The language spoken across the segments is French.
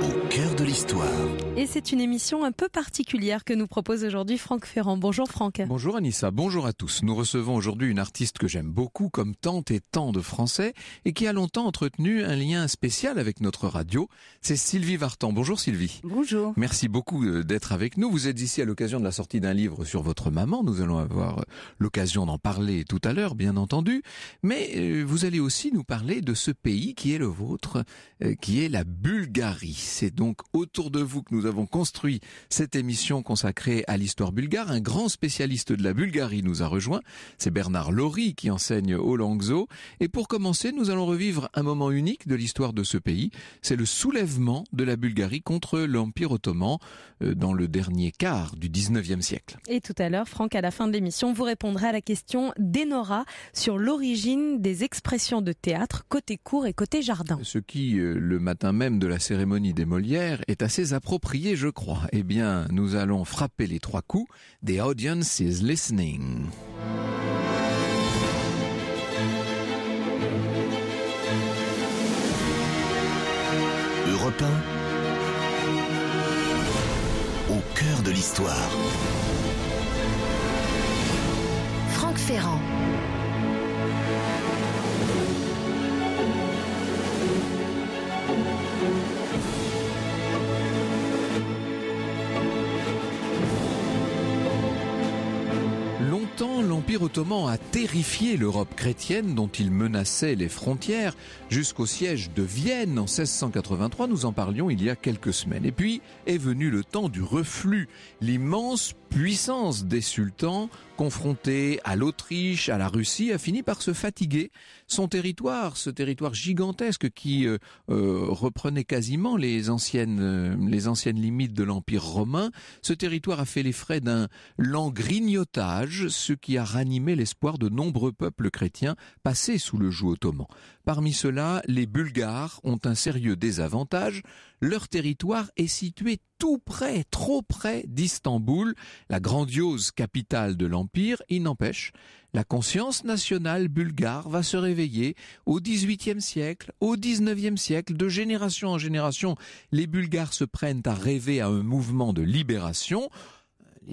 au cœur de l'histoire. Et c'est une émission un peu particulière que nous propose aujourd'hui Franck Ferrand. Bonjour Franck. Bonjour Anissa, bonjour à tous. Nous recevons aujourd'hui une artiste que j'aime beaucoup comme tant et tant de Français et qui a longtemps entretenu un lien spécial avec notre radio. C'est Sylvie Vartan. Bonjour Sylvie. Bonjour. Merci beaucoup euh, d'être avec nous. Vous êtes ici à l'occasion de la sortie d'un livre sur votre maman. Nous allons avoir euh, l'occasion d'en parler tout à l'heure, bien entendu. Mais euh, vous allez aussi nous parler de ce pays qui est le vôtre, qui est la Bulgarie c'est donc autour de vous que nous avons construit cette émission consacrée à l'histoire bulgare. Un grand spécialiste de la Bulgarie nous a rejoint. C'est Bernard Laurie qui enseigne au Langzo. Et pour commencer, nous allons revivre un moment unique de l'histoire de ce pays. C'est le soulèvement de la Bulgarie contre l'Empire ottoman euh, dans le dernier quart du 19e siècle. Et tout à l'heure, Franck, à la fin de l'émission, vous répondrez à la question d'Enora sur l'origine des expressions de théâtre côté cour et côté jardin. Ce qui, euh, le matin même de la cérémonie Molière est assez approprié, je crois. Eh bien, nous allons frapper les trois coups. des audiences is listening. Europe 1, au cœur de l'histoire. Franck Ferrand. l'Empire ottoman a terrifié l'Europe chrétienne dont il menaçait les frontières jusqu'au siège de Vienne en 1683, nous en parlions il y a quelques semaines. Et puis est venu le temps du reflux, l'immense puissance des sultans, confrontés à l'Autriche, à la Russie, a fini par se fatiguer. Son territoire, ce territoire gigantesque qui euh, euh, reprenait quasiment les anciennes, euh, les anciennes limites de l'Empire romain, ce territoire a fait les frais d'un lent ce qui a ranimé l'espoir de nombreux peuples chrétiens passés sous le joug ottoman. Parmi ceux-là, les Bulgares ont un sérieux désavantage. Leur territoire est situé tout près, trop près d'Istanbul, la grandiose capitale de l'Empire. Il n'empêche, la conscience nationale bulgare va se réveiller au XVIIIe siècle, au XIXe siècle, de génération en génération. Les Bulgares se prennent à rêver à un mouvement de libération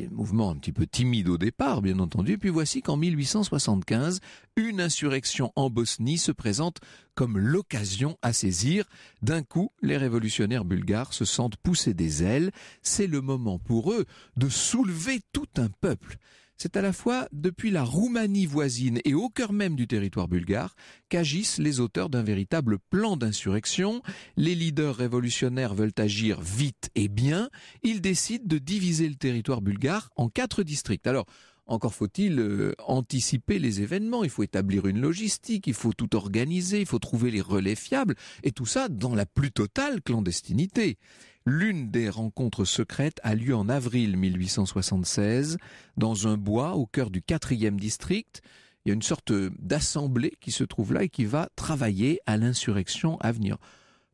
un mouvement un petit peu timide au départ, bien entendu, puis voici qu'en 1875, une insurrection en Bosnie se présente comme l'occasion à saisir. D'un coup, les révolutionnaires bulgares se sentent pousser des ailes. C'est le moment pour eux de soulever tout un peuple c'est à la fois depuis la Roumanie voisine et au cœur même du territoire bulgare qu'agissent les auteurs d'un véritable plan d'insurrection. Les leaders révolutionnaires veulent agir vite et bien. Ils décident de diviser le territoire bulgare en quatre districts. Alors, encore faut-il euh, anticiper les événements, il faut établir une logistique, il faut tout organiser, il faut trouver les relais fiables, et tout ça dans la plus totale clandestinité. L'une des rencontres secrètes a lieu en avril 1876 dans un bois au cœur du 4e district. Il y a une sorte d'assemblée qui se trouve là et qui va travailler à l'insurrection à venir.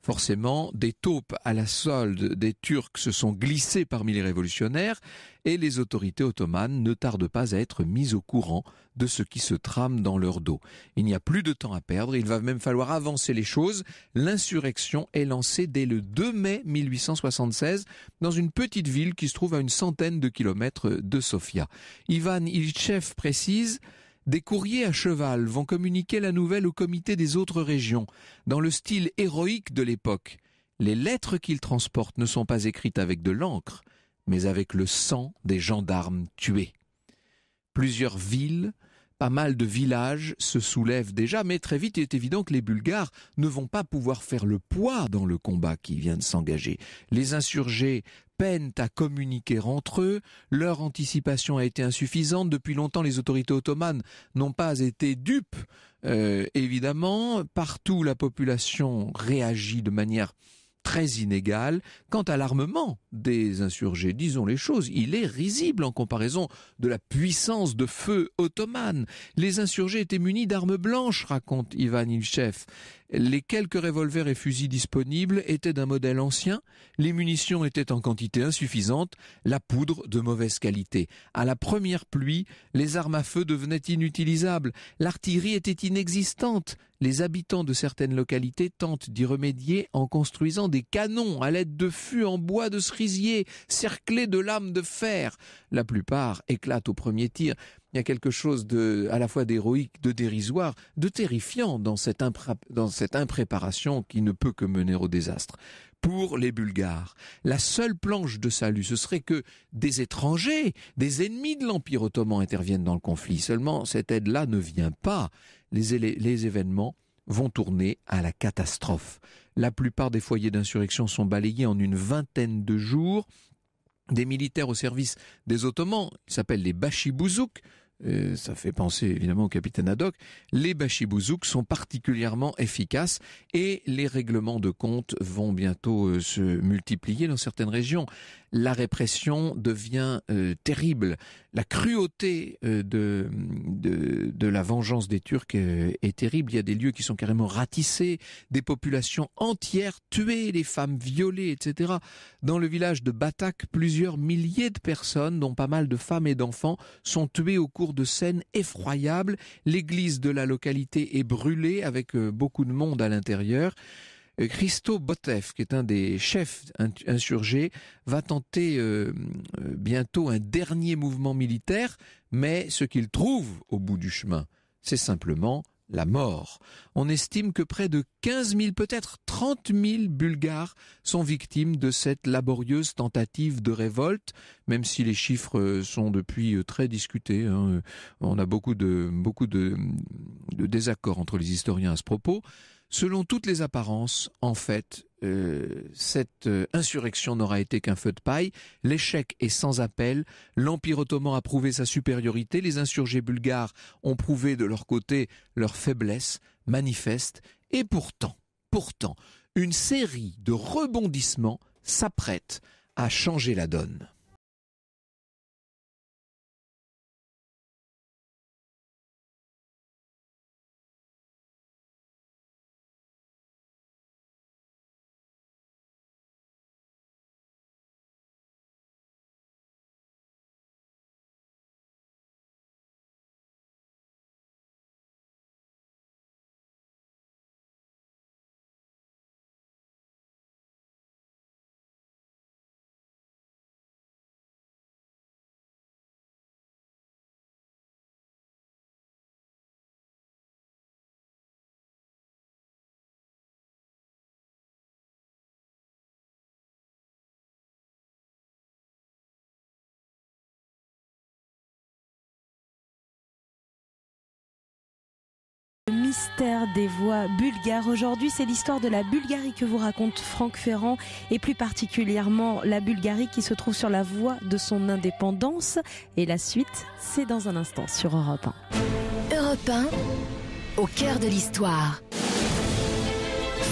Forcément, des taupes à la solde des Turcs se sont glissées parmi les révolutionnaires et les autorités ottomanes ne tardent pas à être mises au courant de ce qui se trame dans leur dos. Il n'y a plus de temps à perdre, il va même falloir avancer les choses. L'insurrection est lancée dès le 2 mai 1876 dans une petite ville qui se trouve à une centaine de kilomètres de Sofia. Ivan Ilchev précise des courriers à cheval vont communiquer la nouvelle au comité des autres régions, dans le style héroïque de l'époque. Les lettres qu'ils transportent ne sont pas écrites avec de l'encre, mais avec le sang des gendarmes tués. Plusieurs villes, pas mal de villages se soulèvent déjà, mais très vite il est évident que les Bulgares ne vont pas pouvoir faire le poids dans le combat qui vient de s'engager. Les insurgés à communiquer entre eux, leur anticipation a été insuffisante, depuis longtemps les autorités ottomanes n'ont pas été dupes, euh, évidemment, partout la population réagit de manière très inégale. Quant à l'armement des insurgés, disons les choses, il est risible en comparaison de la puissance de feu ottomane. Les insurgés étaient munis d'armes blanches, raconte Ivan Ilchev. Les quelques revolvers et fusils disponibles étaient d'un modèle ancien, les munitions étaient en quantité insuffisante, la poudre de mauvaise qualité. À la première pluie, les armes à feu devenaient inutilisables, l'artillerie était inexistante. Les habitants de certaines localités tentent d'y remédier en construisant des canons à l'aide de fûts en bois de cerisier, cerclés de lames de fer. La plupart éclatent au premier tir, il y a quelque chose de, à la fois d'héroïque, de dérisoire, de terrifiant dans cette, impréparation qui ne peut que mener au désastre. Pour les Bulgares, la seule planche de salut, ce serait que des étrangers, des ennemis de l'Empire ottoman interviennent dans le conflit. Seulement, cette aide-là ne vient pas. les, événements vont tourner à la catastrophe. La plupart des foyers d'insurrection sont balayés en une vingtaine de jours. Des militaires au service des Ottomans, ils s'appellent les bachibouzouks », euh, ça fait penser évidemment au capitaine Haddock, les bachibouzouks sont particulièrement efficaces et les règlements de compte vont bientôt euh, se multiplier dans certaines régions. La répression devient euh, terrible. La cruauté de, la vengeance des Turcs est terrible. Il y a des lieux qui sont carrément ratissés, des populations entières tuées, les femmes violées, etc. Dans le village de Batak, plusieurs milliers de personnes, dont pas mal de femmes et d'enfants, sont tuées au cours de scène effroyable. L'église de la localité est brûlée avec euh, beaucoup de monde à l'intérieur. Euh, Christo Botef, qui est un des chefs insurgés, va tenter euh, bientôt un dernier mouvement militaire, mais ce qu'il trouve au bout du chemin, c'est simplement la mort. On estime que près de 15 000, peut-être 30 000 Bulgares sont victimes de cette laborieuse tentative de révolte, même si les chiffres euh, sont depuis euh, très discutés. Hein. Euh, on a beaucoup de, beaucoup de désaccords entre les historiens à ce propos. Selon toutes les apparences, en fait, euh, cette euh, insurrection n'aura été qu'un feu de paille. L'échec est sans appel. L'Empire ottoman a prouvé sa supériorité. Les insurgés bulgares ont prouvé de leur côté leur faiblesse manifeste. Et pourtant, pourtant, une série de rebondissements s'apprête à changer la donne. mystère des voix bulgares. Aujourd'hui, c'est l'histoire de la Bulgarie que vous raconte Franck Ferrand et plus particulièrement la Bulgarie qui se trouve sur la voie de son indépendance. Et la suite, c'est dans un instant sur Europe 1. Europe 1, au cœur de l'histoire.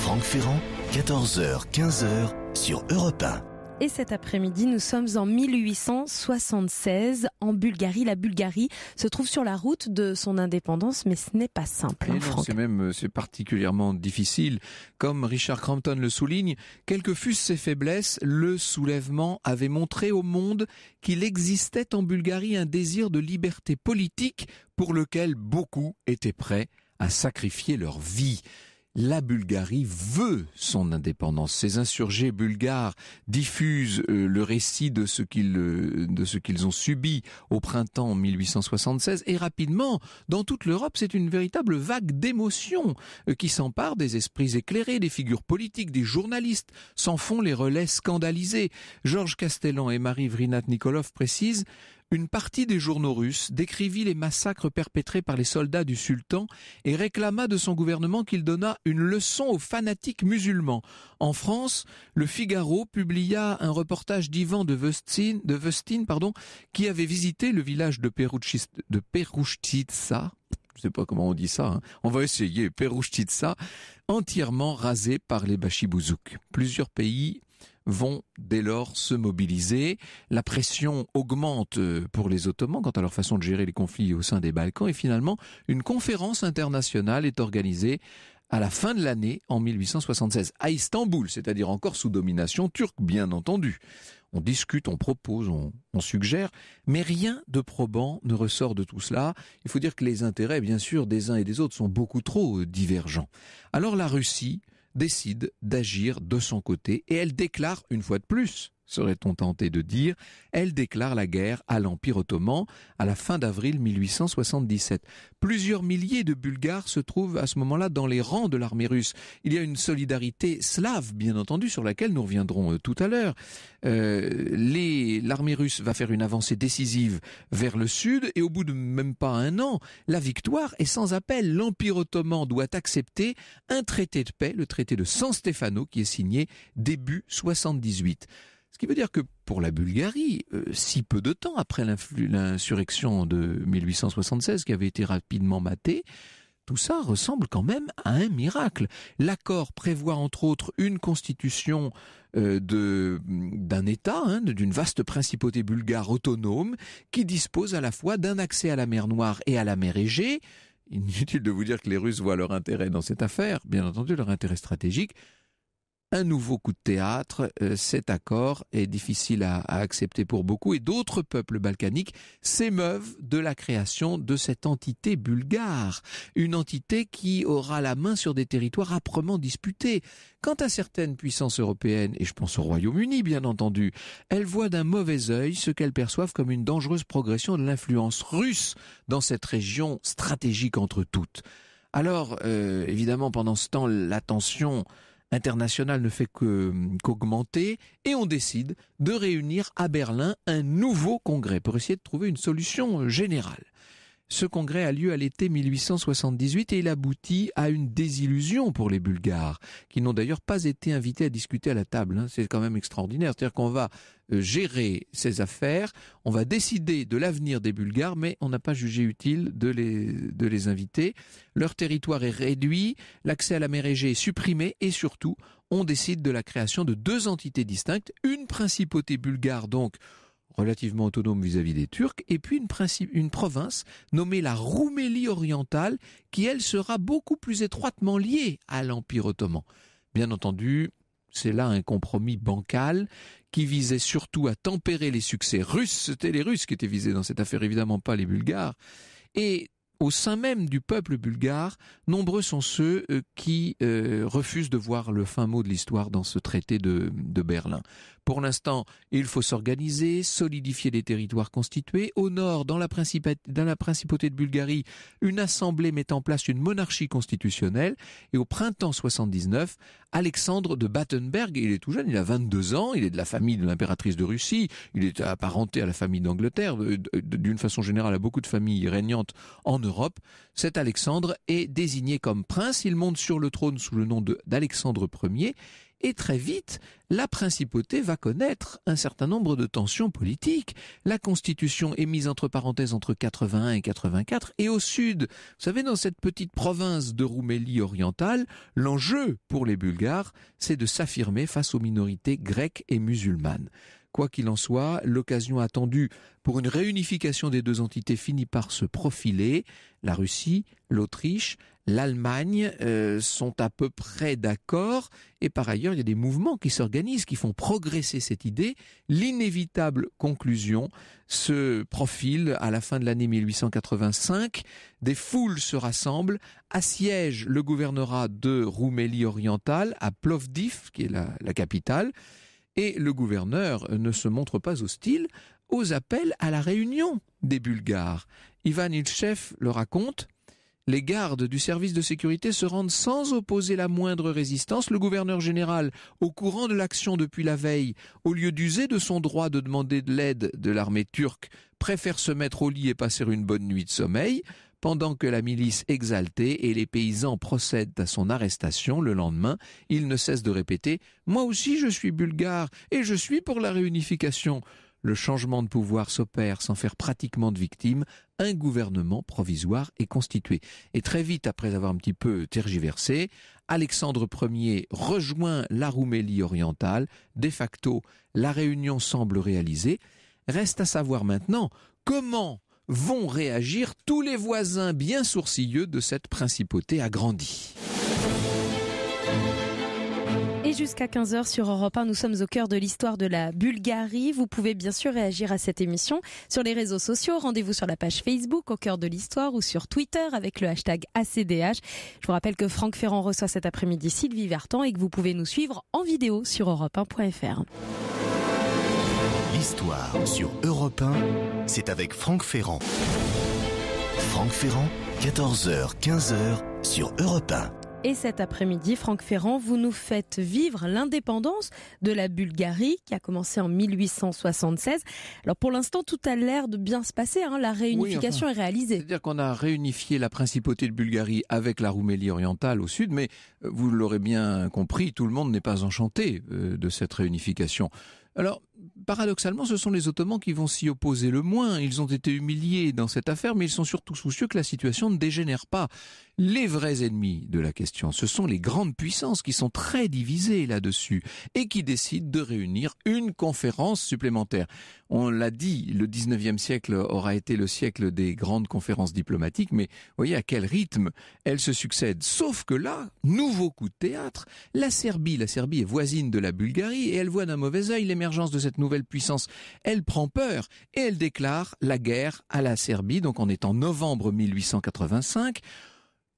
Franck Ferrand, 14h, 15h sur Europe 1. Et cet après-midi, nous sommes en 1876 en Bulgarie. La Bulgarie se trouve sur la route de son indépendance, mais ce n'est pas simple. Hein, c'est même euh, c'est particulièrement difficile. Comme Richard Crampton le souligne, quelles que fussent ses faiblesses, le soulèvement avait montré au monde qu'il existait en Bulgarie un désir de liberté politique pour lequel beaucoup étaient prêts à sacrifier leur vie la Bulgarie veut son indépendance. Ces insurgés bulgares diffusent euh, le récit de ce qu'ils euh, de ce qu'ils ont subi au printemps 1876 et rapidement dans toute l'Europe, c'est une véritable vague d'émotion euh, qui s'empare des esprits éclairés, des figures politiques, des journalistes s'en font les relais scandalisés. Georges Castellan et Marie Vrinat Nikolov précisent une partie des journaux russes décrivit les massacres perpétrés par les soldats du sultan et réclama de son gouvernement qu'il donna une leçon aux fanatiques musulmans. En France, le Figaro publia un reportage d'Ivan de Vustin, de pardon, qui avait visité le village de, Perouchtitsa, je ne sais pas comment on dit ça, hein. on va essayer, Perouchtitsa, entièrement rasé par les bachibouzouks. Plusieurs pays vont dès lors se mobiliser. La pression augmente euh, pour les Ottomans quant à leur façon de gérer les conflits au sein des Balkans et finalement une conférence internationale est organisée à la fin de l'année en 1876 à Istanbul, c'est-à-dire encore sous domination turque bien entendu. On discute, on propose, on, suggère, mais rien de probant ne ressort de tout cela. Il faut dire que les intérêts bien sûr des uns et des autres sont beaucoup trop euh, divergents. Alors la Russie décide d'agir de son côté et elle déclare une fois de plus serait-on tenté de dire, elle déclare la guerre à l'Empire ottoman à la fin d'avril 1877. Plusieurs milliers de Bulgares se trouvent à ce moment-là dans les rangs de l'armée russe. Il y a une solidarité slave, bien entendu, sur laquelle nous reviendrons euh, tout à l'heure. Euh, l'armée russe va faire une avancée décisive vers le sud et au bout de même pas un an, la victoire est sans appel. L'Empire ottoman doit accepter un traité de paix, le traité de San Stefano, qui est signé début 78 qui veut dire que pour la Bulgarie, euh, si peu de temps après l'insurrection de 1876 qui avait été rapidement matée, tout ça ressemble quand même à un miracle. L'accord prévoit entre autres une constitution euh, d'un État, hein, d'une vaste principauté bulgare autonome, qui dispose à la fois d'un accès à la mer Noire et à la mer Égée. Inutile de vous dire que les Russes voient leur intérêt dans cette affaire, bien entendu leur intérêt stratégique, un nouveau coup de théâtre. Euh, cet accord est difficile à, accepter pour beaucoup et d'autres peuples balkaniques s'émeuvent de la création de cette entité bulgare, une entité qui aura la main sur des territoires âprement disputés. Quant à certaines puissances européennes, et je pense au Royaume-Uni bien entendu, elles voient d'un mauvais œil ce qu'elles perçoivent comme une dangereuse progression de l'influence russe dans cette région stratégique entre toutes. Alors, euh, évidemment, pendant ce temps, l'attention international ne fait qu'augmenter et on décide de réunir à Berlin un nouveau congrès pour essayer de trouver une solution euh, générale. Ce congrès a lieu à l'été 1878 et il aboutit à une désillusion pour les Bulgares, qui n'ont d'ailleurs pas été invités à discuter à la table. Hein. C'est quand même extraordinaire. C'est-à-dire qu'on va euh, gérer ces affaires, on va décider de l'avenir des Bulgares, mais on n'a pas jugé utile de les, de les inviter. Leur territoire est réduit, l'accès à la mer Égée est supprimé et surtout, on décide de la création de deux entités distinctes, une principauté bulgare donc relativement autonome vis-à-vis des Turcs, et puis une, une province nommée la Roumélie orientale, qui elle sera beaucoup plus étroitement liée à l'Empire ottoman. Bien entendu, c'est là un compromis bancal qui visait surtout à tempérer les succès russes. C'était les Russes qui étaient visés dans cette affaire, évidemment pas les Bulgares. Et au sein même du peuple bulgare, nombreux sont ceux euh, qui euh, refusent de voir le fin mot de l'histoire dans ce traité de, Berlin. Pour l'instant, il faut s'organiser, solidifier les territoires constitués. Au nord, dans la, dans la principauté de Bulgarie, une assemblée met en place une monarchie constitutionnelle. Et au printemps 79, Alexandre de Battenberg, il est tout jeune, il a 22 ans, il est de la famille de l'impératrice de Russie, il est apparenté à la famille d'Angleterre, d'une façon générale à beaucoup de familles régnantes en Europe cet Alexandre est désigné comme prince, il monte sur le trône sous le nom d'Alexandre Ier, et très vite, la principauté va connaître un certain nombre de tensions politiques. La constitution est mise entre parenthèses entre 81 et 84, et au sud, vous savez, dans cette petite province de Roumélie orientale, l'enjeu pour les Bulgares, c'est de s'affirmer face aux minorités grecques et musulmanes. Quoi qu'il en soit, l'occasion attendue pour une réunification des deux entités finit par se profiler. La Russie, l'Autriche, l'Allemagne euh, sont à peu près d'accord. Et par ailleurs, il y a des mouvements qui s'organisent, qui font progresser cette idée. L'inévitable conclusion se profile à la fin de l'année 1885. Des foules se rassemblent, assiègent le gouvernorat de Roumélie orientale à Plovdiv, qui est la capitale. Et le gouverneur ne se montre pas hostile aux appels à la réunion des Bulgares. Ivan Ilchev le raconte. Les gardes du service de sécurité se rendent sans opposer la moindre résistance. Le gouverneur général, au courant de l'action depuis la veille, au lieu d'user de son droit de demander de l'aide de l'armée turque, préfère se mettre au lit et passer une bonne nuit de sommeil. Pendant que la milice exaltée et les paysans procèdent à son arrestation le lendemain, il ne cesse de répéter ⁇ Moi aussi je suis bulgare et je suis pour la réunification ⁇ le changement de pouvoir s'opère sans faire pratiquement de victimes, un gouvernement provisoire est constitué. Et très vite, après avoir un petit peu tergiversé, Alexandre Ier rejoint la Roumélie orientale. De facto, la réunion semble réalisée. Reste à savoir maintenant comment vont réagir tous les voisins bien sourcilleux de cette principauté agrandie. Et jusqu'à 15h sur Europe 1, nous sommes au cœur de l'histoire de la Bulgarie. Vous pouvez bien sûr réagir à cette émission sur les réseaux sociaux. Rendez-vous sur la page Facebook au cœur de l'histoire ou sur Twitter avec le hashtag ACDH. Je vous rappelle que Franck Ferrand reçoit cet après-midi Sylvie Vertan et que vous pouvez nous suivre en vidéo sur europe1.fr. L'histoire sur Europe 1, c'est avec Franck Ferrand. Franck Ferrand, 14h, 15h sur Europe 1. Et cet après-midi, Franck Ferrand, vous nous faites vivre l'indépendance de la Bulgarie qui a commencé en 1876. Alors pour l'instant, tout a l'air de bien se passer. Hein. La réunification est réalisée. C'est-à-dire qu'on a réunifié la principauté de Bulgarie avec la Roumélie orientale au sud, mais euh, vous l'aurez bien compris, tout le monde n'est pas enchanté euh, de cette réunification. Alors, paradoxalement, ce sont les Ottomans qui vont s'y opposer le moins. Ils ont été humiliés dans cette affaire, mais ils sont surtout soucieux que la situation ne dégénère pas. Les vrais ennemis de la question, ce sont les grandes puissances qui sont très divisées là-dessus et qui décident de réunir une conférence supplémentaire. On l'a dit, le 19e siècle aura été le siècle des grandes conférences diplomatiques, mais voyez à quel rythme elles se succèdent. Sauf que là, nouveau coup de théâtre, la Serbie, la Serbie est voisine de la Bulgarie et elle voit d'un mauvais œil les l'émergence de cette nouvelle puissance, elle prend peur et elle déclare la guerre à la Serbie. Donc on est en novembre 1885.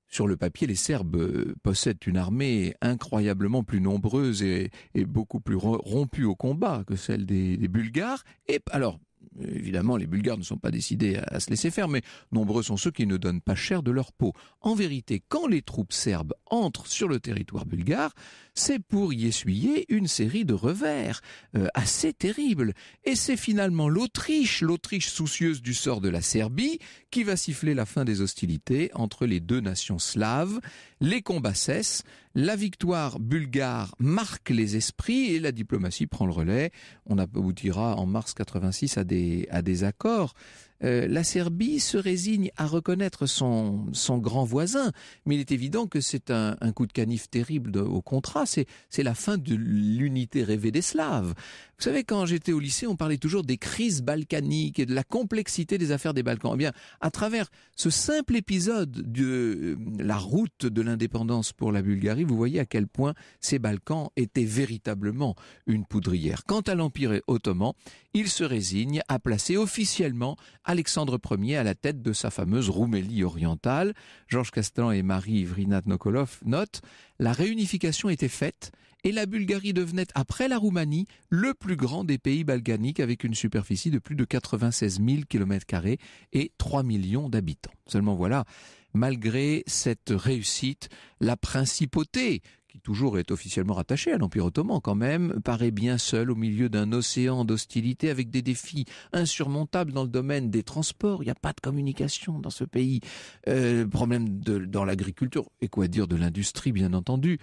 Sur le papier, les Serbes euh, possèdent une armée incroyablement plus nombreuse et, beaucoup plus rompue au combat que celle des, des Bulgares. Et alors, Évidemment, les Bulgares ne sont pas décidés à, se laisser faire, mais nombreux sont ceux qui ne donnent pas cher de leur peau. En vérité, quand les troupes serbes entrent sur le territoire bulgare, c'est pour y essuyer une série de revers euh, assez terribles. Et c'est finalement l'Autriche, l'Autriche soucieuse du sort de la Serbie, qui va siffler la fin des hostilités entre les deux nations slaves. Les combats cessent, la victoire bulgare marque les esprits et la diplomatie prend le relais. On aboutira en mars 86 à des, à des accords. Euh, la Serbie se résigne à reconnaître son, grand voisin, mais il est évident que c'est un, coup de canif terrible au contrat. c'est la fin de l'unité rêvée des Slaves. Vous savez, quand j'étais au lycée, on parlait toujours des crises balkaniques et de la complexité des affaires des Balkans. Eh bien, à travers ce simple épisode de euh, la route de l'indépendance pour la Bulgarie, vous voyez à quel point ces Balkans étaient véritablement une poudrière. Quant à l'Empire ottoman, il se résigne à placer officiellement Alexandre Ier à la tête de sa fameuse Roumélie orientale. Georges Castan et Marie Ivrina Nokolov notent la réunification était faite et la Bulgarie devenait, après la Roumanie, le plus grand des pays balganiques avec une superficie de plus de 96 000 km et 3 millions d'habitants. Seulement voilà, malgré cette réussite, la principauté qui toujours est officiellement rattaché à l'Empire ottoman quand même, paraît bien seul au milieu d'un océan d'hostilité avec des défis insurmontables dans le domaine des transports. Il n'y a pas de communication dans ce pays. Euh, problème dans l'agriculture, et quoi dire de l'industrie, bien entendu.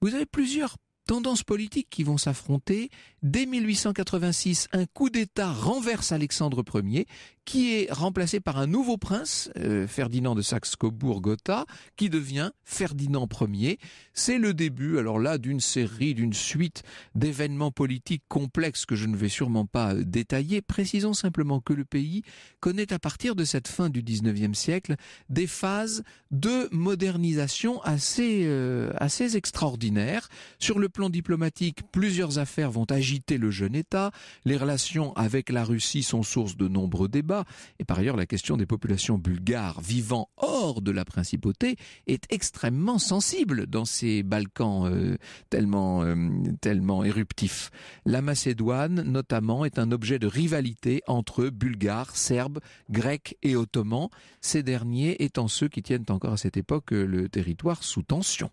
Vous avez plusieurs tendances politiques qui vont s'affronter. Dès 1886, un coup d'État renverse Alexandre Ier qui est remplacé par un nouveau prince, euh, Ferdinand de Saxe-Cobourg-Gotha, qui devient Ferdinand Ier. C'est le début, alors là, d'une série, d'une suite d'événements politiques complexes que je ne vais sûrement pas euh, détailler. Précisons simplement que le pays connaît à partir de cette fin du XIXe siècle des phases de modernisation assez, euh, assez extraordinaires. Sur le plan diplomatique, plusieurs affaires vont agiter le jeune État. Les relations avec la Russie sont source de nombreux débats. Et par ailleurs, la question des populations bulgares vivant hors de la principauté est extrêmement sensible dans ces Balkans euh, tellement, euh, tellement éruptifs. La Macédoine, notamment, est un objet de rivalité entre Bulgares, Serbes, Grecs et Ottomans, ces derniers étant ceux qui tiennent encore à cette époque euh, le territoire sous tension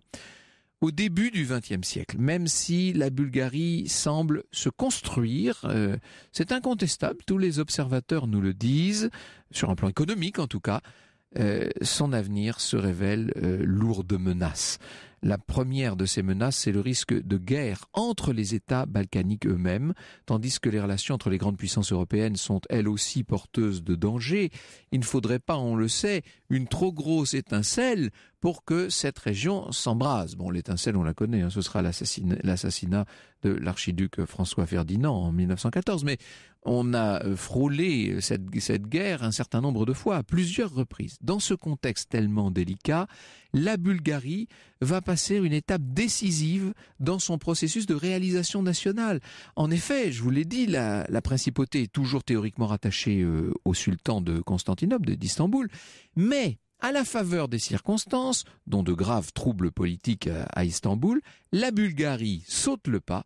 au début du XXe siècle. Même si la Bulgarie semble se construire, euh, c'est incontestable, tous les observateurs nous le disent, sur un plan économique en tout cas, euh, son avenir se révèle euh, lourde lourd de menaces. La première de ces menaces, c'est le risque de guerre entre les États balkaniques eux-mêmes, tandis que les relations entre les grandes puissances européennes sont elles aussi porteuses de dangers. Il ne faudrait pas, on le sait, une trop grosse étincelle pour que cette région s'embrase. Bon, l'étincelle, on la connaît, hein, ce sera l'assassinat de l'archiduc François Ferdinand en 1914, mais on a euh, frôlé cette guerre un certain nombre de fois, à plusieurs reprises. Dans ce contexte tellement délicat, la Bulgarie va passer une étape décisive dans son processus de réalisation nationale. En effet, je vous l'ai dit, la, principauté est toujours théoriquement rattachée euh, au sultan de Constantinople, d'Istanbul, mais à la faveur des circonstances, dont de graves troubles politiques à, à Istanbul, la Bulgarie saute le pas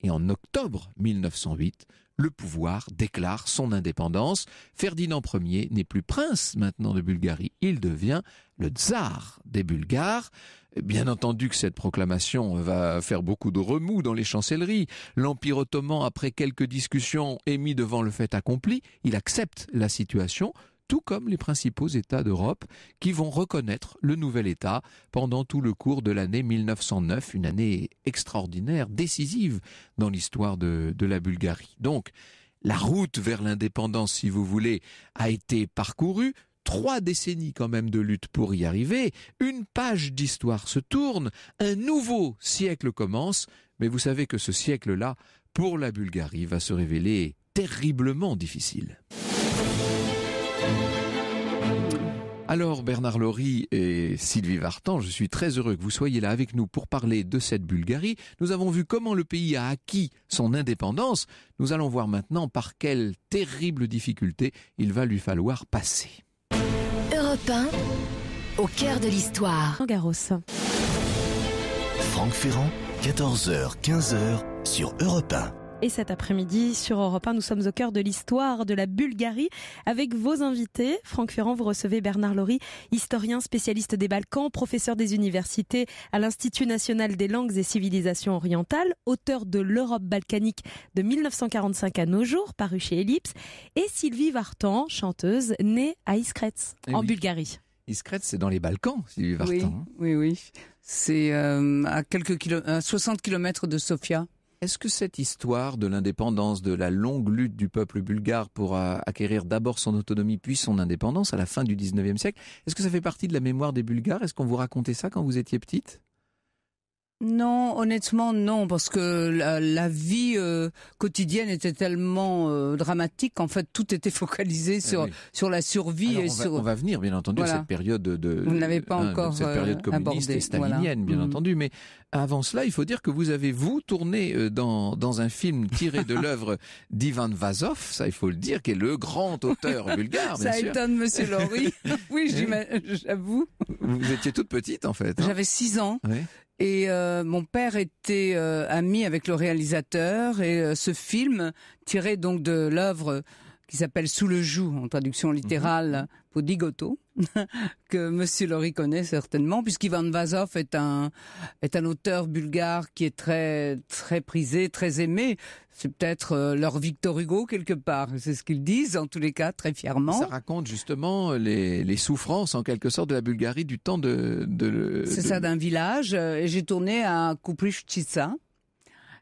et en octobre 1908, le pouvoir déclare son indépendance. Ferdinand Ier n'est plus prince maintenant de Bulgarie, il devient le tsar des Bulgares. Bien entendu que cette proclamation va faire beaucoup de remous dans les chancelleries. L'Empire ottoman, après quelques discussions, est mis devant le fait accompli. Il accepte la situation, tout comme les principaux États d'Europe qui vont reconnaître le nouvel État pendant tout le cours de l'année 1909, une année extraordinaire, décisive dans l'histoire de, de la Bulgarie. Donc, la route vers l'indépendance, si vous voulez, a été parcourue, trois décennies quand même de lutte pour y arriver, une page d'histoire se tourne, un nouveau siècle commence, mais vous savez que ce siècle-là, pour la Bulgarie, va se révéler terriblement difficile. Alors Bernard Laurie et Sylvie Vartan, je suis très heureux que vous soyez là avec nous pour parler de cette Bulgarie. Nous avons vu comment le pays a acquis son indépendance. Nous allons voir maintenant par quelles terribles difficultés il va lui falloir passer. Europe au cœur de l'histoire. Garros. Franck Ferrand, 14h, 15h sur Europe et cet après-midi, sur Europe 1, nous sommes au cœur de l'histoire de la Bulgarie avec vos invités. Franck Ferrand, vous recevez Bernard Laurie, historien spécialiste des Balkans, professeur des universités à l'Institut national des langues et civilisations orientales, auteur de L'Europe balkanique de 1945 à nos jours, paru chez Ellipse, et Sylvie Vartan, chanteuse née à Iskretz, eh en Bulgarie. Iskretz, c'est dans les Balkans, Sylvie Vartan. Oui, hein. oui, C'est euh, à, quelques à 60 km de Sofia. Est-ce que cette histoire de l'indépendance, de la longue lutte du peuple bulgare pour euh, acquérir d'abord son autonomie puis son indépendance à la fin du 19e siècle, est-ce que ça fait partie de la mémoire des Bulgares Est-ce qu'on vous racontait ça quand vous étiez petite non, honnêtement, non, parce que la, vie euh, quotidienne était tellement euh, dramatique. qu'en fait, tout était focalisé eh sur sur la survie et on va, On venir, bien entendu, à cette période de. Vous n'avez pas hein, encore cette période euh, communiste et stalinienne, bien mhm. entendu. Mais avant cela, il faut dire que vous avez vous tourné dans dans un film tiré de l'œuvre d'Ivan Vazov. Ça, il faut le dire, qui est le grand auteur bulgare. ça étonne Monsieur Laurie. oui, j'avoue. Vous étiez toute petite, en fait. Hein. J'avais six ans. Et euh, mon père était euh, ami avec le réalisateur et euh, ce film, tiré donc de l'œuvre qui s'appelle Sous le joug, en traduction littérale, mhm. Podigoto, que Monsieur Lori connaît certainement, puisqu'Ivan Vazov est un, est un auteur bulgare qui est très, très prisé, très aimé. C'est peut-être euh, leur Victor Hugo quelque part. C'est ce qu'ils disent, en tous les cas, très fièrement. Ça raconte justement les, les souffrances, en quelque sorte, de la Bulgarie du temps de... de, C'est ça, d'un village. Euh, et j'ai tourné à Kuprishchitsa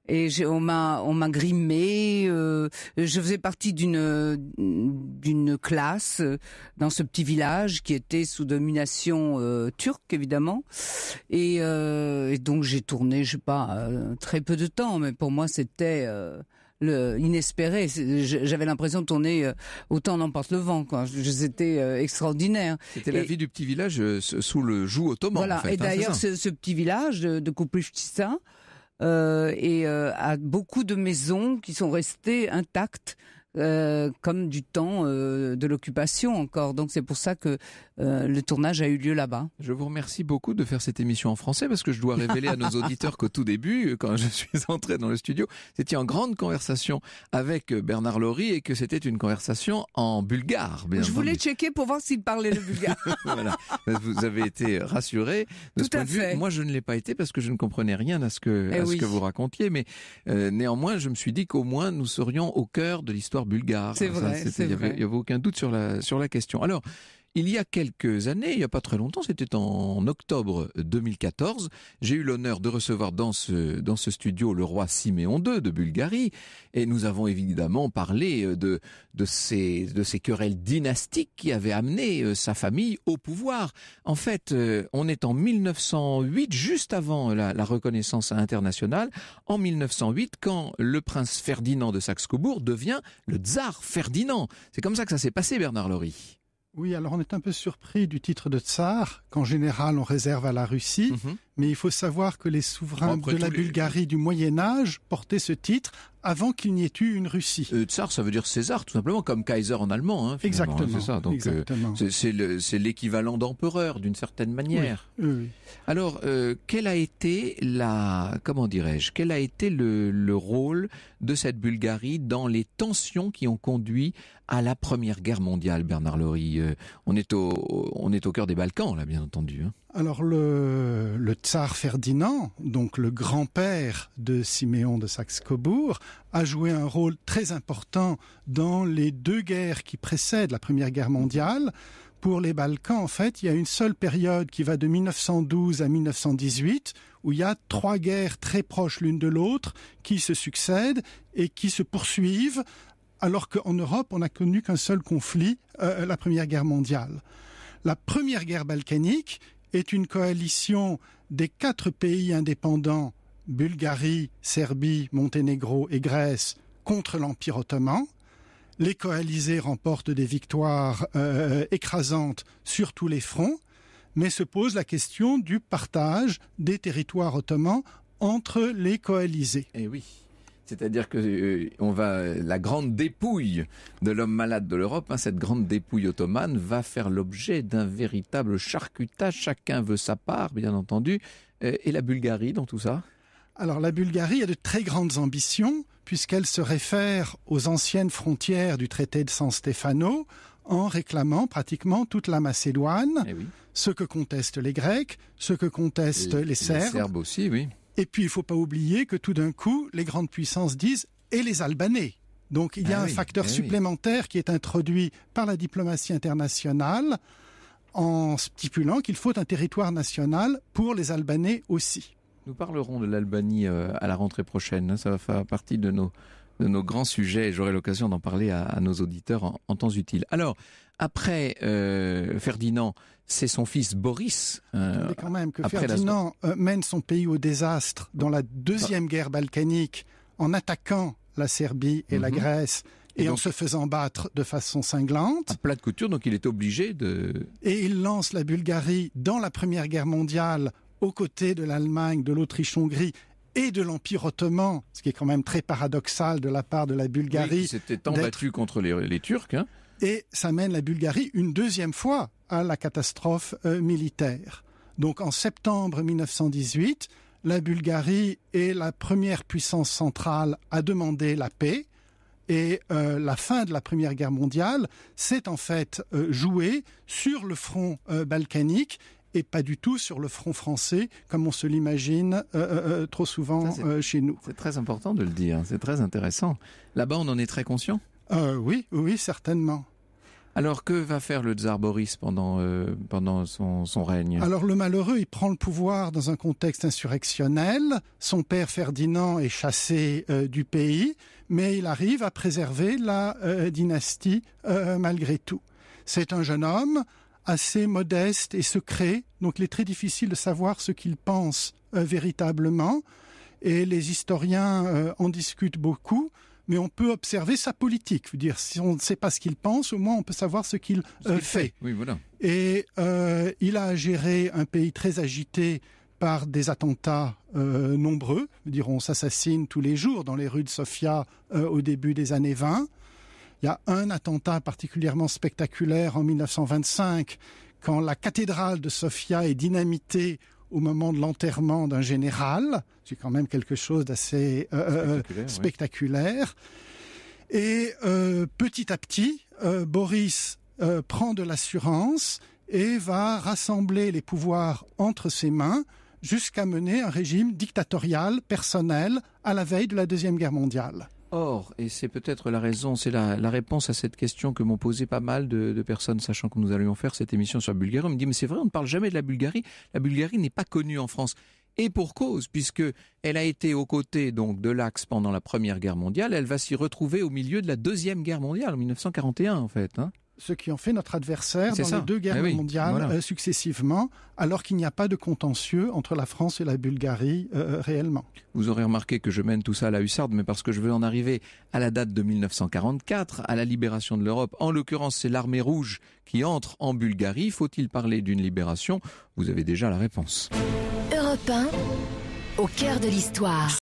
et on m'a on m'a grimé. Euh, je faisais partie d'une d'une classe euh, dans ce petit village qui était sous domination euh, turque évidemment, et, donc j'ai tourné, je sais pas, très peu de temps, mais pour moi c'était le, inespéré. J'avais l'impression de tourner autant demporte le vent. Quoi. C'était extraordinaire. C'était la vie du petit village sous le joug ottoman. Voilà. et hein, d'ailleurs, ce, petit village de, de euh, et euh, à beaucoup de maisons qui sont restées intactes euh, comme du temps euh, de l'occupation encore. Donc c'est pour ça que euh, le tournage a eu lieu là-bas. Je vous remercie beaucoup de faire cette émission en français parce que je dois révéler à nos auditeurs qu'au tout début, quand je suis entré dans le studio, c'était en grande conversation avec Bernard Laurie et que c'était une conversation en bulgare. Bien je voulais checker pour voir s'il parlait le bulgare. Vous avez été rassuré tout ce point Moi, je ne l'ai pas été parce que je ne comprenais rien à ce que, eh ce que vous racontiez, mais néanmoins, je me suis dit qu'au moins nous serions au cœur de l'histoire bulgare. C'est Il n'y avait, aucun doute sur la, sur la question. Alors, il y a quelques années, il n'y a pas très longtemps, c'était en octobre 2014, j'ai eu l'honneur de recevoir dans ce, dans ce studio le roi Siméon II de Bulgarie, et nous avons évidemment parlé euh, de, de, ces, de ces querelles dynastiques qui avaient amené euh, sa famille au pouvoir. En fait, euh, on est en 1908, juste avant la, reconnaissance internationale, en 1908, quand le prince Ferdinand de Saxe-Cobourg devient le tsar Ferdinand. C'est comme ça que ça s'est passé, Bernard Laurie. Oui, alors on est un peu surpris du titre de tsar qu'en général on réserve à la Russie. Mhm. Mais il faut savoir que les souverains de la Bulgarie du Moyen Âge portaient ce titre avant qu'il n'y ait eu une Russie. Euh, tsar, ça veut dire César, tout simplement, comme Kaiser en allemand. Exactement. c'est l'équivalent d'empereur, d'une certaine manière. Alors, euh, a été la, comment dirais-je, quel a été le, rôle de cette Bulgarie dans les tensions qui ont conduit à la Première Guerre mondiale, Bernard Laurie euh, On est au, on cœur des Balkans, là, bien entendu. Hein. Alors le, tsar Ferdinand, donc le grand-père de Siméon de Saxe-Cobourg, a joué un rôle très important dans les deux guerres qui précèdent la Première Guerre mondiale. Pour les Balkans, en fait, il y a une seule période qui va de 1912 à 1918, où il y a trois guerres très proches l'une de l'autre, qui se succèdent et qui se poursuivent, alors qu'en Europe, on n'a connu qu'un seul conflit, euh, la Première Guerre mondiale. La Première Guerre balkanique, est une coalition des quatre pays indépendants, Bulgarie, Serbie, Monténégro et Grèce, contre l'Empire ottoman. Les coalisés remportent des victoires euh, écrasantes sur tous les fronts, mais se pose la question du partage des territoires ottomans entre les coalisés. Eh oui. C'est-à-dire que euh, on va la grande dépouille de l'homme malade de l'Europe, hein, cette grande dépouille ottomane va faire l'objet d'un véritable charcutage. Chacun veut sa part, bien entendu. Euh, et la Bulgarie dans tout ça Alors la Bulgarie a de très grandes ambitions puisqu'elle se réfère aux anciennes frontières du traité de San Stefano en réclamant pratiquement toute la Macédoine, eh ce que contestent les Grecs, ce que contestent les Serbes. Les Serbes aussi, oui. Et puis, il ne faut pas oublier que tout d'un coup, les grandes puissances disent et les Albanais. Donc, il y a ah un facteur eh supplémentaire qui est introduit par la diplomatie internationale en stipulant qu'il faut un territoire national pour les Albanais aussi. Nous parlerons de l'Albanie euh, à la rentrée prochaine. Ça va faire partie de nos, de nos grands sujets et j'aurai l'occasion d'en parler à, nos auditeurs en, en temps utile. Alors, après euh, Ferdinand, c'est son fils Boris. Il euh, est quand même, que Ferdinand euh, mène son pays au désastre dans la deuxième guerre balkanique en attaquant la Serbie et la mhm. Grèce et, en se faisant battre de façon cinglante. À plat de couture, donc il est obligé de... Et il lance la Bulgarie dans la Première Guerre mondiale aux côtés de l'Allemagne, de l'Autriche-Hongrie et de l'Empire ottoman, ce qui est quand même très paradoxal de la part de la Bulgarie. C'était s'était tant contre les, les Turcs. Hein et ça mène la Bulgarie une deuxième fois à la catastrophe euh, militaire. Donc en septembre 1918, la Bulgarie est la première puissance centrale à demander la paix et euh, la fin de la Première Guerre mondiale s'est en fait euh, jouée sur le front balkanique et pas du tout sur le front français comme on se l'imagine trop souvent chez nous. C'est très important de le dire, c'est très intéressant. Là-bas on en est très conscient euh, oui, oui, certainement. Alors que va faire le tsar Boris pendant, euh, pendant son, règne Alors le malheureux, il prend le pouvoir dans un contexte insurrectionnel. Son père Ferdinand est chassé euh, du pays, mais il arrive à préserver la dynastie malgré tout. C'est un jeune homme assez modeste et secret, donc il est très difficile de savoir ce qu'il pense véritablement, et les historiens en discutent beaucoup mais on peut observer sa politique. dire, si on ne sait pas ce qu'il pense, au moins on peut savoir ce qu'il euh, fait. voilà. Et euh, il a géré un pays très agité par des attentats euh, nombreux. on s'assassine tous les jours dans les rues de Sofia au début des années 20. Il y a un attentat particulièrement spectaculaire en 1925 quand la cathédrale de Sofia est dynamitée au moment de l'enterrement d'un général. C'est quand même quelque chose d'assez euh, euh, euh, spectaculaire. Et petit à petit, Boris prend de l'assurance et va rassembler les pouvoirs entre ses mains jusqu'à mener un régime dictatorial personnel à la veille de la Deuxième Guerre mondiale. Or, et c'est peut-être la raison, c'est la, réponse à cette question que m'ont posé pas mal de, personnes, sachant que nous allions faire cette émission sur la Bulgarie. On me dit, mais c'est vrai, on ne parle jamais de la Bulgarie. La Bulgarie n'est pas connue en France. Et pour cause, puisque elle a été aux côtés donc de l'Axe pendant la Première Guerre mondiale, elle va s'y retrouver au milieu de la Deuxième Guerre mondiale en 1941 en fait. Hein ce qui en fait notre adversaire dans les deux guerres eh mondiales euh, successivement, alors qu'il n'y a pas de contentieux entre la France et la Bulgarie euh, euh, réellement. Vous aurez remarqué que je mène tout ça à la hussarde, mais parce que je veux en arriver à la date de 1944, à la libération de l'Europe. En l'occurrence, c'est l'armée rouge qui entre en Bulgarie. Faut-il parler d'une libération Vous avez déjà la réponse. Europe au cœur de l'histoire.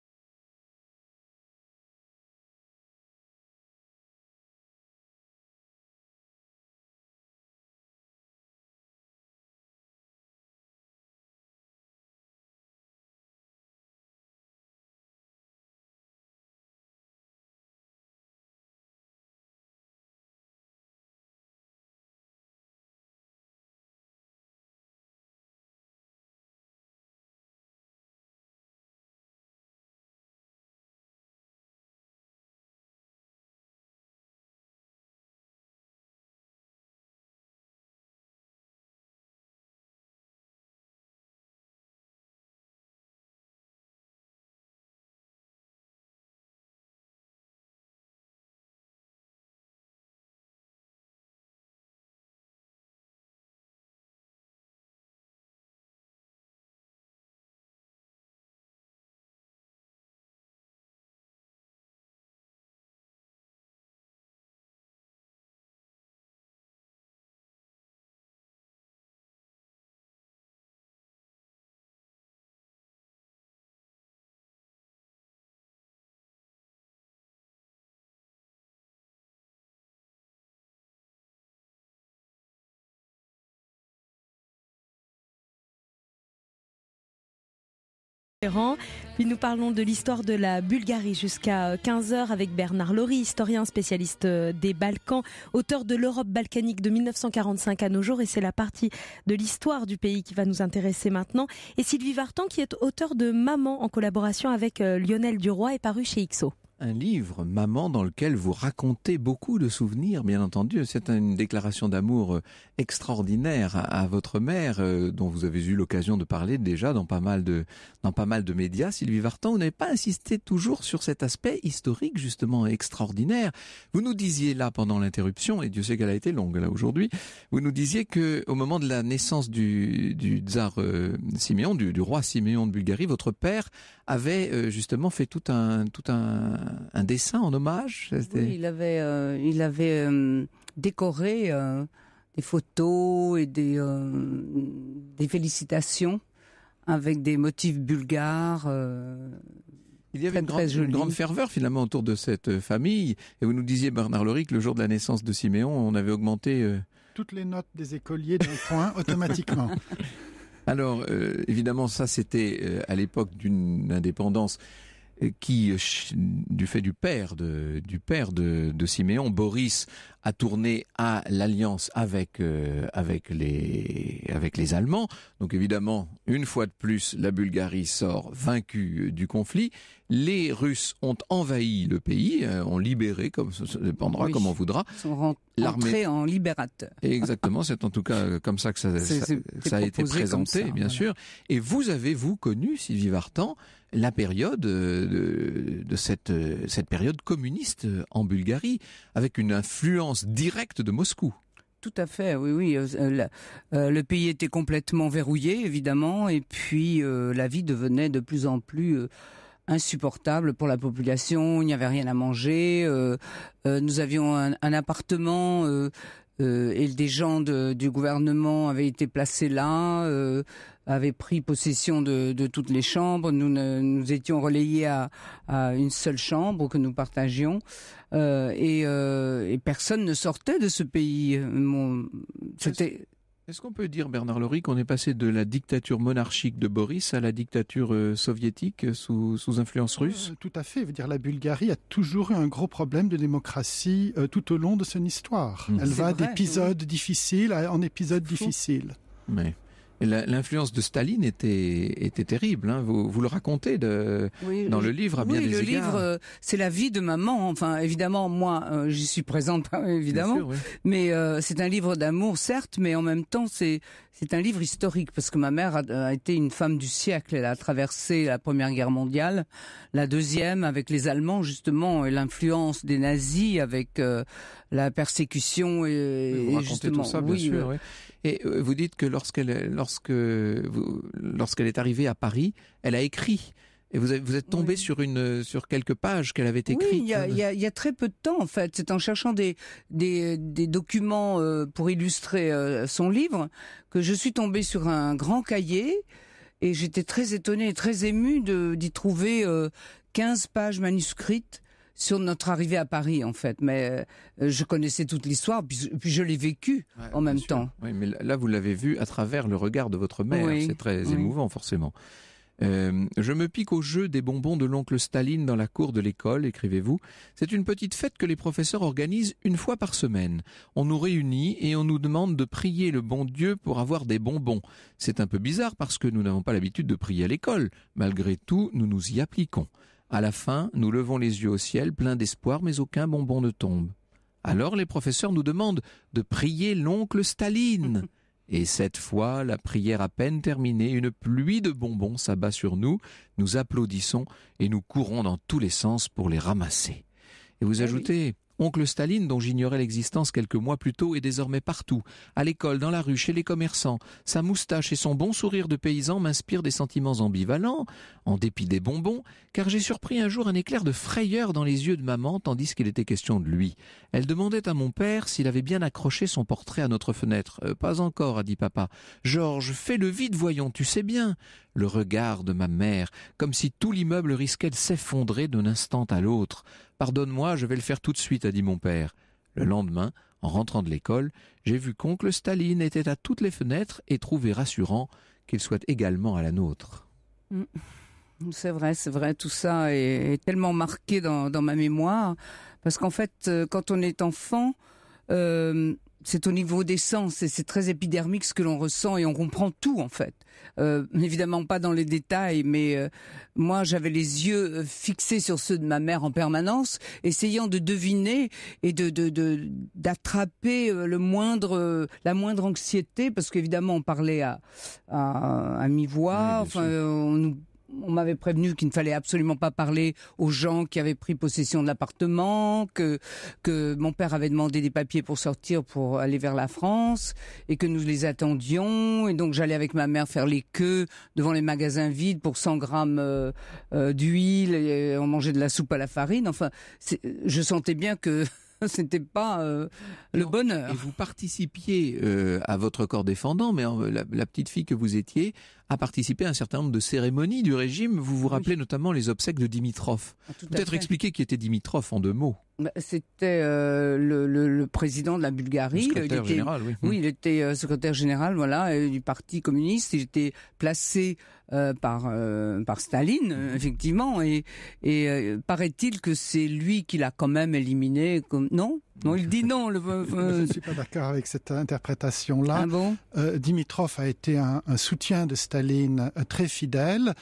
Puis nous parlons de l'histoire de la Bulgarie jusqu'à 15h euh, avec Bernard Laurie, historien spécialiste euh, des Balkans, auteur de l'Europe balkanique de 1945 à nos jours et c'est la partie de l'histoire du pays qui va nous intéresser maintenant. Et Sylvie Vartan qui est auteur de Maman en collaboration avec euh, Lionel Duroy est paru chez IXO un livre, Maman, dans lequel vous racontez beaucoup de souvenirs, bien entendu. C'est mm. une déclaration d'amour euh, extraordinaire à, votre mère, euh, dont vous avez eu l'occasion de parler déjà dans pas mal de, dans pas mal de médias. Sylvie Vartan, vous n'avez pas insisté toujours sur cet aspect historique, justement, extraordinaire. Vous nous disiez là, pendant l'interruption, et Dieu sait qu'elle a été longue, là, aujourd'hui, vous nous disiez que, au moment de la naissance du, tsar euh, Siméon, du, du roi Siméon de Bulgarie, votre père avait euh, justement fait tout un, tout un, un dessin en hommage. Oui, il avait, euh, il avait euh, décoré des photos et des, des félicitations avec des motifs bulgares. Il y avait une, grande, une grande, ferveur finalement autour de cette famille. Et vous nous disiez, Bernard Loric que le jour de la naissance de Siméon, on avait augmenté... Toutes les notes des écoliers d'un point automatiquement. Alors, euh, évidemment, ça, c'était euh, à l'époque d'une indépendance euh, qui, du fait du père de, du père de, de Siméon, Boris, à tourner à l'alliance avec euh, avec les avec les Allemands. Donc évidemment, une fois de plus, la Bulgarie sort vaincue euh, du conflit. Les Russes ont envahi le pays, euh, ont libéré, comme ça dépendra, comme on voudra. Sont en libérateur. Exactement, c'est en tout cas comme ça que ça, ça, a été présenté, bien sûr. Et vous avez, vous, connu, Sylvie Vartan, la période de, de cette, cette période communiste en Bulgarie, avec une influence Direct directe de Moscou. Tout à fait, oui, oui. Euh, euh, euh, le pays était complètement verrouillé, évidemment, et puis la vie devenait de plus en plus insupportable pour la population. Il n'y avait rien à manger. nous avions un, appartement. et des gens du gouvernement avaient été placés là avait pris possession de, toutes les chambres. Nous, nous étions relayés à, une seule chambre que nous partagions. Euh, euh, et, personne ne sortait de ce pays. C'était... Est-ce qu'on peut dire, Bernard Laurie, qu'on est passé de la dictature monarchique de Boris à la dictature euh, soviétique sous, influence russe Tout à fait. Je veux dire, la Bulgarie a toujours eu un gros problème de démocratie tout au long de son histoire. Hmm. Elle va d'épisode difficiles difficile en épisode difficile. Mais... L'influence de Staline était, était terrible. Hein. Vous, vous, le racontez de, dans le livre à bien oui, le livre, euh, c'est la vie de maman. Enfin, évidemment, moi, euh, j'y suis présente, hein, évidemment. Mais euh, c'est un livre d'amour, certes, mais en même temps, c'est c'est un livre historique parce que ma mère a, été une femme du siècle. Elle a traversé la Première Guerre mondiale, la deuxième avec les Allemands justement et l'influence des nazis avec la persécution et, et Tout ça, bien oui, et euh, vous dites que lorsqu'elle lorsque, lorsqu'elle est arrivée à Paris, elle a écrit. Et vous, êtes tombé sur une sur quelques pages qu'elle avait écrites. il y, a, très peu de temps en fait. C'est en cherchant des documents euh, pour illustrer euh, son livre que je suis tombée sur un grand cahier et j'étais très étonnée et très émue d'y trouver 15 pages manuscrites sur notre arrivée à Paris, en fait. Mais euh, je connaissais toute l'histoire, puis, je l'ai vécue en même temps. Oui, mais là, vous l'avez vu à travers le regard de votre mère. C'est très émouvant, forcément. Euh, je me pique au jeu des bonbons de l'oncle Staline dans la cour de l'école, écrivez-vous. C'est une petite fête que les professeurs organisent une fois par semaine. On nous réunit et on nous demande de prier le bon Dieu pour avoir des bonbons. C'est un peu bizarre parce que nous n'avons pas l'habitude de prier à l'école. Malgré tout, nous nous y appliquons. À la fin, nous levons les yeux au ciel, pleins d'espoir, mais aucun bonbon ne tombe. Alors les professeurs nous demandent de prier l'oncle Staline. Et cette fois, la prière à peine terminée, une pluie de bonbons s'abat sur nous, nous applaudissons et nous courons dans tous les sens pour les ramasser. Et vous eh ajoutez, Oncle Staline, dont j'ignorais l'existence quelques mois plus tôt, est désormais partout, à l'école, dans la rue, chez les commerçants. Sa moustache et son bon sourire de paysan m'inspirent des sentiments ambivalents, en dépit des bonbons, car j'ai surpris un jour un éclair de frayeur dans les yeux de maman tandis qu'il était question de lui. Elle demandait à mon père s'il avait bien accroché son portrait à notre fenêtre. Euh, pas encore, a dit papa. Georges, fais le vide, voyons, tu sais bien. Le regard de ma mère, comme si tout l'immeuble risquait de s'effondrer d'un instant à l'autre. Pardonne-moi, je vais le faire tout de suite, a dit mon père. Le lendemain, en rentrant de l'école, j'ai vu qu'oncle Staline était à toutes les fenêtres et trouvé rassurant qu'il soit également à la nôtre. Mm. C'est vrai, c'est vrai, tout ça est, tellement marqué dans, ma mémoire, parce qu'en fait, euh, quand on est enfant, euh, c'est au niveau des sens et c'est très épidermique ce que l'on ressent et on comprend tout en fait. Euh, évidemment pas dans les détails, mais euh, moi j'avais les yeux euh, fixés sur ceux de ma mère en permanence, essayant de deviner et de d'attraper de, euh, le moindre la moindre anxiété parce qu'évidemment on parlait à à, à mi-voix, enfin on nous on m'avait prévenu qu'il ne fallait absolument pas parler aux gens qui avaient pris possession de l'appartement, que, que mon père avait demandé des papiers pour sortir, pour aller vers la France, et que nous les attendions. Et donc j'allais avec ma mère faire les queues devant les magasins vides pour 100 grammes euh, euh, d'huile, et euh, on mangeait de la soupe à la farine. Enfin, je sentais bien que ce n'était pas le bonheur. vous participiez à votre corps défendant, mais la, petite fille que vous étiez a participé à un certain nombre de cérémonies du régime. Vous vous rappelez notamment les obsèques de Dimitrov. Ah, Peut-être expliquer qui était Dimitrov en deux mots. Bah, c'était euh, le, président de la Bulgarie. secrétaire général, oui. oui. Mm. il était euh, secrétaire général, voilà, euh, du parti communiste. Il était placé par par Staline, mm-hmm. effectivement, et, paraît-il que c'est lui qui l'a quand même éliminé. Non, non, il dit non. Je ne suis pas d'accord avec cette interprétation-là. Ah Dimitrov a été un soutien de Staline euh, très fidèle.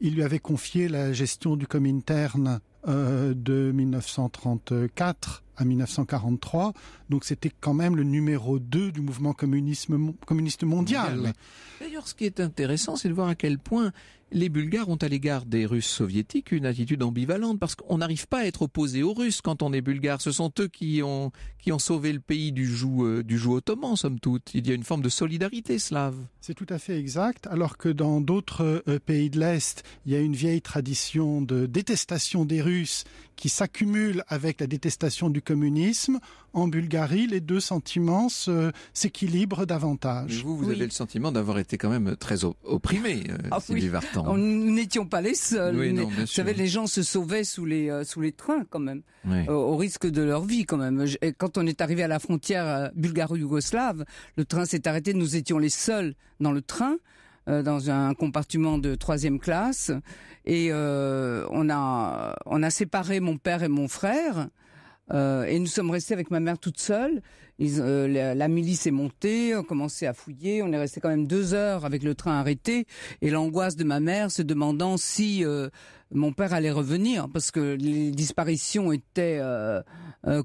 Il lui avait confié la gestion du Comintern euh, de 1934 à 1943. Donc c'était quand même le numéro 2 du mouvement communisme, communiste mondial. D'ailleurs, ce qui est intéressant, c'est de voir à quel point les Bulgares ont à l'égard des Russes soviétiques une attitude ambivalente parce qu'on n'arrive pas à être opposé aux Russes quand on est Bulgare. Ce sont eux qui ont, qui ont sauvé le pays du joug, euh, du ottoman, somme toute. Il y a une forme de solidarité slave. C'est tout à fait exact. Alors que dans d'autres euh, pays de l'Est, il y a une vieille tradition de détestation des Russes qui s'accumule avec la détestation du communisme, en Bulgarie, les deux sentiments s'équilibrent davantage. vous, vous avez le sentiment d'avoir été quand même très opprimé, euh, ah, Nous n'étions pas les seuls. vous savez, les gens se sauvaient sous les, euh, sous les trains quand même, euh, au risque de leur vie quand même. quand on est arrivé à la frontière bulgaro-yougoslave, le train s'est arrêté, nous étions les seuls dans le train. dans un compartiment de troisième classe et on a on a séparé mon père et mon frère euh, et nous sommes restés avec ma mère toute seule. Euh, la, milice est montée, on commencé à fouiller. On est resté quand même deux heures avec le train arrêté et l'angoisse de ma mère se demandant si euh, mon père allait revenir parce que les disparitions étaient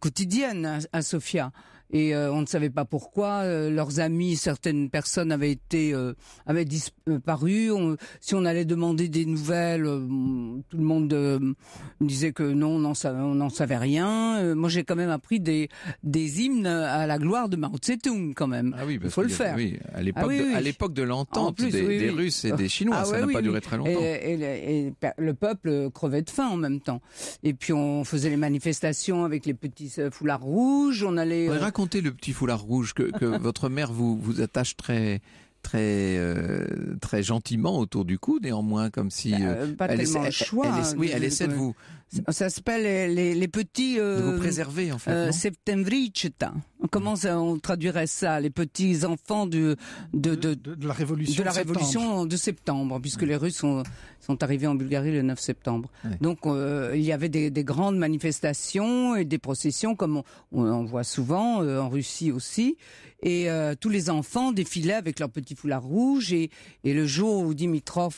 quotidiennes à Sofia et euh, on ne savait pas pourquoi. Euh, leurs amis, certaines personnes avaient été euh, avaient disparu. si on allait demander des nouvelles, euh, tout le monde disait que non, on n'en savait, rien. moi, j'ai quand même appris des des hymnes à la gloire de Mao Tse-tung, quand même. Ah oui, Il faut le faire. Oui, à l'époque ah à l'époque de l'entente des, Russes et des Chinois, ah ça n'a pas duré très longtemps. Et, et, le peuple crevait de faim en même temps. Et puis on faisait les manifestations avec les petits foulards rouges. On allait racontez le petit foulard rouge que, votre mère vous, vous attache très, très euh, très gentiment autour du cou néanmoins comme si bah, euh, euh, pas elle tellement choix oui, hein, elle essaie de vous ça s'appelle les, petits. Euh, de préserver en fait. Euh, Comment euh, on traduirait ça Les petits enfants de, de, la révolution, de, la révolution septembre. de septembre, puisque les Russes sont, sont arrivés en Bulgarie le 9 septembre. Donc euh, il y avait des, grandes manifestations et des processions, comme on, voit souvent en Russie aussi. Et tous les enfants défilaient avec leurs petits foulards rouges. Et, et le jour où Dimitrov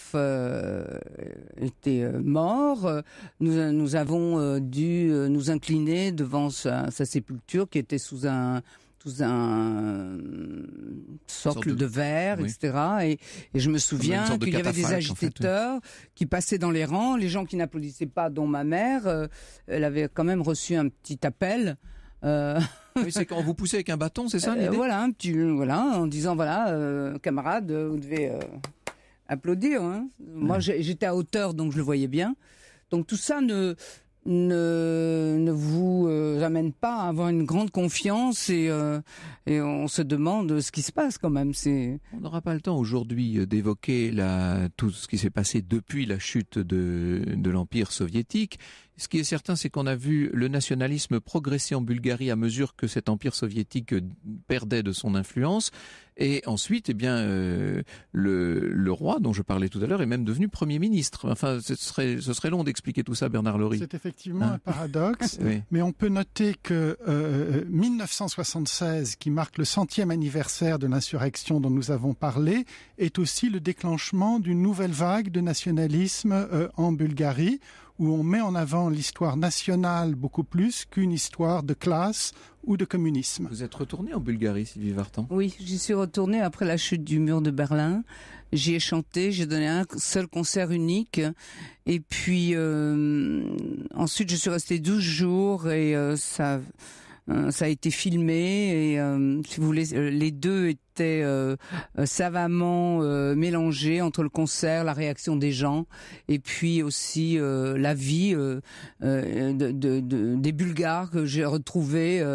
était mort, nous, nous avons euh, dû euh, nous incliner devant sa, sépulture qui était sous un un socle de... verre, etc. Et, je me souviens qu'il y avait des agitateurs qui passaient dans les rangs, les gens qui n'applaudissaient pas, dont ma mère, euh, elle avait quand même reçu un petit appel. Ah c'est quand vous poussez avec un bâton, c'est ça Voilà, un voilà, en disant voilà, camarade, vous devez applaudir. Hein. Moi, j'étais à hauteur, donc je le voyais bien. Donc tout ça ne, ne, vous euh, amène pas à avoir une grande confiance euh, et, on se demande ce qui se passe quand même. C'est... On n'aura pas le temps aujourd'hui euh, d'évoquer tout ce qui s'est passé depuis la chute de l'Empire soviétique. Ce qui est certain, c'est qu'on a vu le nationalisme progresser en Bulgarie à mesure que cet empire soviétique euh, perdait de son influence. Et ensuite, eh bien, euh, le, roi dont je parlais tout à l'heure est même devenu premier ministre. Enfin, ce serait, long d'expliquer tout ça, Bernard Lory. C'est effectivement hein un paradoxe, mais on peut noter que 1976, euh, qui marque le centième anniversaire de l'insurrection dont nous avons parlé, est aussi le déclenchement d'une nouvelle vague de nationalisme en Bulgarie où on met en avant l'histoire nationale beaucoup plus qu'une histoire de classe ou de communisme. Vous êtes retourné en Bulgarie, Sylvie Vartan Oui, j'y suis retournée après la chute du mur de Berlin. J'y ai chanté, j'ai donné un seul concert unique. Et puis euh, ensuite, je suis restée 12 jours et euh, ça, euh, ça a été filmé. Et euh, si vous voulez, les deux étaient euh, savamment euh, mélangé entre le concert, la réaction des gens, et puis aussi euh, la vie des Bulgares que j'ai retrouvés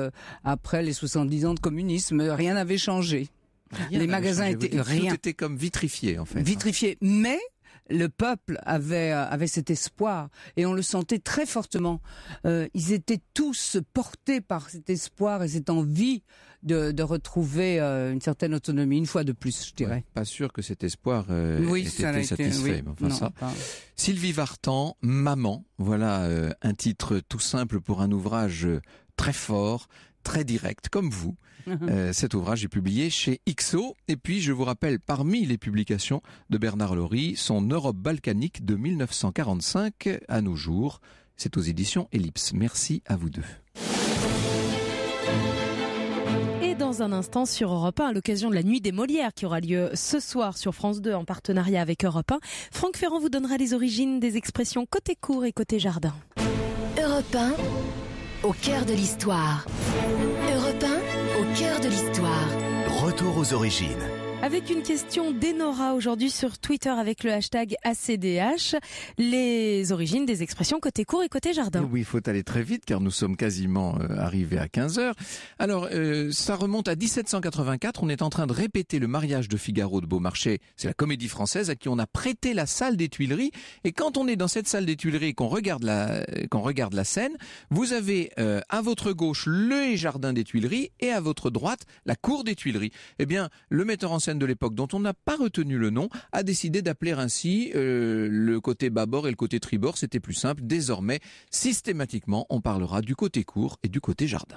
après les 70 ans de communisme. Rien n'avait changé. les magasins étaient rien. Tout était comme vitrifié en fait. Vitrifié, mais le peuple avait, avait cet espoir et on le sentait très fortement. ils étaient tous portés par cet espoir et cette envie de, retrouver euh, une certaine autonomie une fois de plus, je dirais. pas sûr que cet espoir euh, ait été satisfait. Sylvie Vartan, Maman, voilà euh, un titre tout simple pour un ouvrage très fort, très direct, comme vous. cet ouvrage est publié chez IXO. Et puis, je vous rappelle, parmi les publications de Bernard Laurie, son Europe balkanique de 1945 à nos jours. C'est aux éditions Ellipse. Merci à vous deux un instant sur Europe 1 à l'occasion de la Nuit des Molières qui aura lieu ce soir sur France 2 en partenariat avec Europe 1. Franck Ferrand vous donnera les origines des expressions côté cour et côté jardin. Europe 1 au cœur de l'histoire. Europe 1 au cœur de l'histoire. Retour aux origines. Avec une question d'Enora aujourd'hui sur Twitter avec le hashtag ACDH, les origines des expressions côté cour et côté jardin. oui, il faut aller très vite car nous sommes quasiment euh, arrivés à 15 heures. Alors, euh, ça remonte à 1784, on est en train de répéter le mariage de Figaro de Beaumarchais, c'est la comédie française à qui on a prêté la salle des Tuileries. Et quand on est dans cette salle des Tuileries et qu'on regarde, la, euh, qu'on regarde la scène, vous avez à votre gauche le jardin des Tuileries et à votre droite la cour des Tuileries. Eh bien, le metteur en scène de l'époque dont on n'a pas retenu le nom a décidé d'appeler ainsi euh, le côté bâbord et le côté tribord. C'était plus simple. Désormais, systématiquement, on parlera du côté court et du côté jardin.